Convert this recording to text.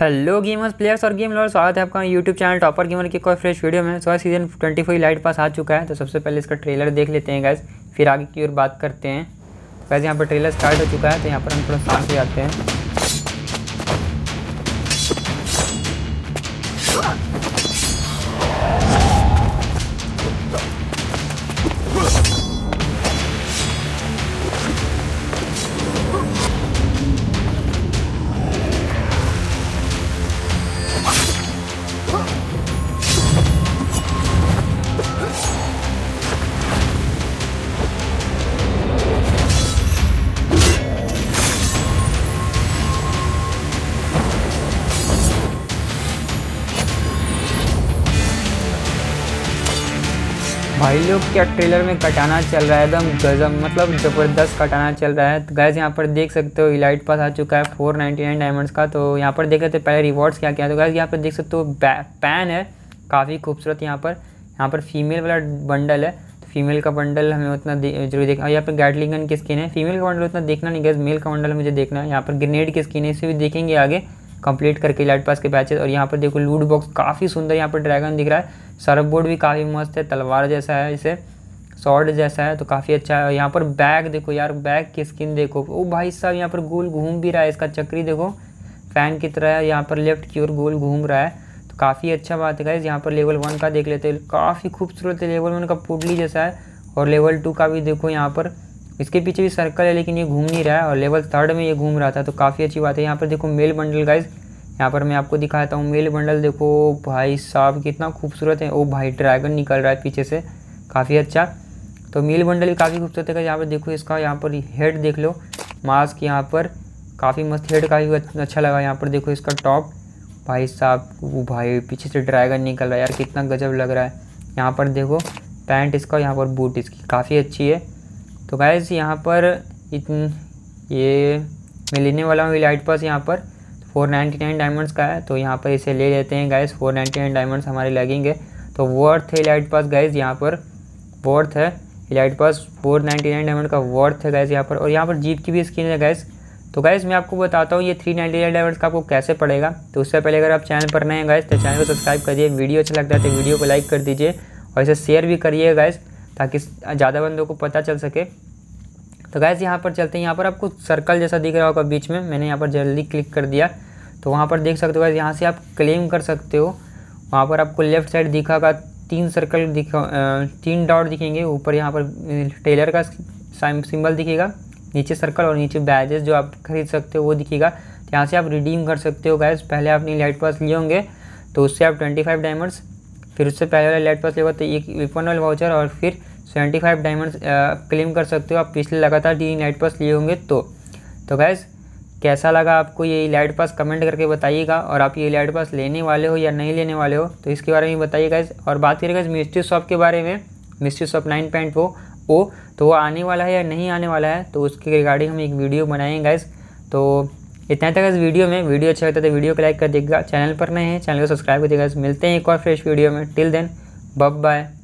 hello gamers players और game lore स्वागत है आपका यूट्यूब चैनल टॉपर गेमर की कोई फ्रेश वीडियो में so season twenty four elite pass आ चुका है तो सबसे पहले इसका ट्रेलर देख लेते हैं गैस फिर आगे की ओर बात करते हैं वैसे तो यहाँ पर ट्रेलर स्टार्ट हो चुका है तो यहाँ पर हम थोड़ा शांत हो जाते हैं भाई लोग क्या ट्रेलर में कटाना चल रहा है एकदम गजब मतलब ज़बरदस्त कटाना चल रहा है तो गैस यहाँ पर देख सकते हो इलाइट पास आ चुका है फोर नाइन्टी नाइन डायमंड्स का तो यहाँ पर देख सकते पहले रिवॉर्ड्स क्या क्या है तो गैस यहाँ पर देख सकते हो पैन है काफ़ी खूबसूरत यहाँ पर यहाँ पर फीमेल वाला बंडल है तो फीमेल का बंडल हमें उतना जरूर देखना और यहाँ पर गैटलिंगन की स्किन है फीमेल का बंडल उतना देखना नहीं गैस मेल का बंडल मुझे देखना है यहाँ पर ग्रेनेड की स्किन है इसे भी देखेंगे आगे कंप्लीट करके लाइट पास के बैचेस और यहाँ पर देखो लूट बॉक्स काफ़ी सुंदर यहाँ पर ड्रैगन दिख रहा है सरफ बोर्ड भी काफ़ी मस्त है तलवार जैसा है इसे शॉर्ट जैसा है तो काफ़ी अच्छा है और यहाँ पर बैग देखो यार बैग की स्किन देखो ओ भाई साहब यहाँ पर गोल घूम भी रहा है इसका चक्री देखो फैन की तरह है यहाँ पर लेफ्ट की ओर गोल घूम रहा है तो काफ़ी अच्छा बात है गाइज यहाँ पर लेवल वन का देख लेते हैं काफ़ी खूबसूरत है लेवल वन का पुडली जैसा है और लेवल टू का भी देखो यहाँ पर इसके पीछे भी सर्कल है लेकिन ये घूम नहीं रहा है और लेवल थर्ड में ये घूम रहा था तो काफ़ी अच्छी बात है यहाँ पर देखो मेल बंडल गाइज यहाँ पर मैं आपको दिखाता हूँ मेल बंडल देखो भाई साहब कितना खूबसूरत है ओ भाई ड्रैगन निकल रहा है पीछे से काफ़ी अच्छा तो मेल बंडल भी काफ़ी खूबसूरत है यहाँ पर देखो इसका यहाँ पर हेड देख लो मास्क यहाँ पर काफ़ी मस्त हेड काफ़ी अच्छा लगा यहाँ पर देखो इसका टॉप भाई साहब वो भाई पीछे से ड्रैगन निकल रहा है यार कितना गजब लग रहा है यहाँ पर देखो पैंट इसका यहाँ पर बूट इसकी काफ़ी अच्छी है तो गैस यहाँ पर ये मैं लेने वाला हूँ लाइट पास यहाँ पर फोर नाइन्टी नाइन डायमंड्स का है तो यहाँ पर इसे ले लेते हैं गैस फोर नाइन्टी नाइन डायमंड्स हमारे लगेंगे तो वर्थ है लाइट पास गैस यहाँ पर वर्थ है elite pass four ninety nine diamond का वर्थ है गैस यहाँ पर और यहाँ पर जीप की भी स्क्रीन है गैस तो गैस मैं आपको बताता हूँ ये थ्री नाइन्टी नाइन डायमंड का आपको कैसे पड़ेगा तो उससे पहले अगर आप चैनल पर नए हैं गैस तो चैनल को सब्सक्राइब करिए वीडियो अच्छा लगता है तो वीडियो को लाइक कर दीजिए और इसे शेयर भी करिए गैस ताकि ज़्यादा बंदों को पता चल सके तो गैस यहाँ पर चलते हैं यहाँ पर आपको सर्कल जैसा दिख रहा होगा बीच में मैंने यहाँ पर जल्दी क्लिक कर दिया तो वहाँ पर देख सकते हो गैस यहाँ से आप क्लेम कर सकते हो वहाँ पर आपको लेफ्ट साइड दिखागा तीन सर्कल दिखा तीन डॉट दिखेंगे ऊपर यहाँ पर टेलर का सिंबल दिखेगा नीचे सर्कल और नीचे बैजेस जो आप खरीद सकते हो वो दिखेगा तो यहाँ से आप रिडीम कर सकते हो गैस पहले आपने लाइट पास लिए होंगे तो उससे आप ट्वेंटी फाइव डायमंड्स फिर उससे पहले वाला लाइट पास लेगा तो एक वन वाला वाउचर और फिर seventy five diamond claim uh, कर सकते हो आप पिछले लगातार डी लाइट पास लिए होंगे तो तो गैस कैसा लगा आपको ये लाइट पास कमेंट करके बताइएगा और आप ये लाइट पास लेने वाले हो या नहीं लेने वाले हो तो इसके बारे में बताइए गैस और बात करें गैस मिस्ट्री शॉप के बारे में मिस्ट्री शॉप नाइन पॉइंट वो ओ तो वो आने वाला है या नहीं आने वाला है तो उसके रिगार्डिंग हम एक वीडियो बनाएंगे गैस तो इतना तक इस वीडियो में वीडियो अच्छा लगता है तो वीडियो को लाइक कर देगा चैनल पर नहीं है चैनल को सब्सक्राइब कर देगा मिलते हैं एक और फ्रेश वीडियो में टिल देन बब बाय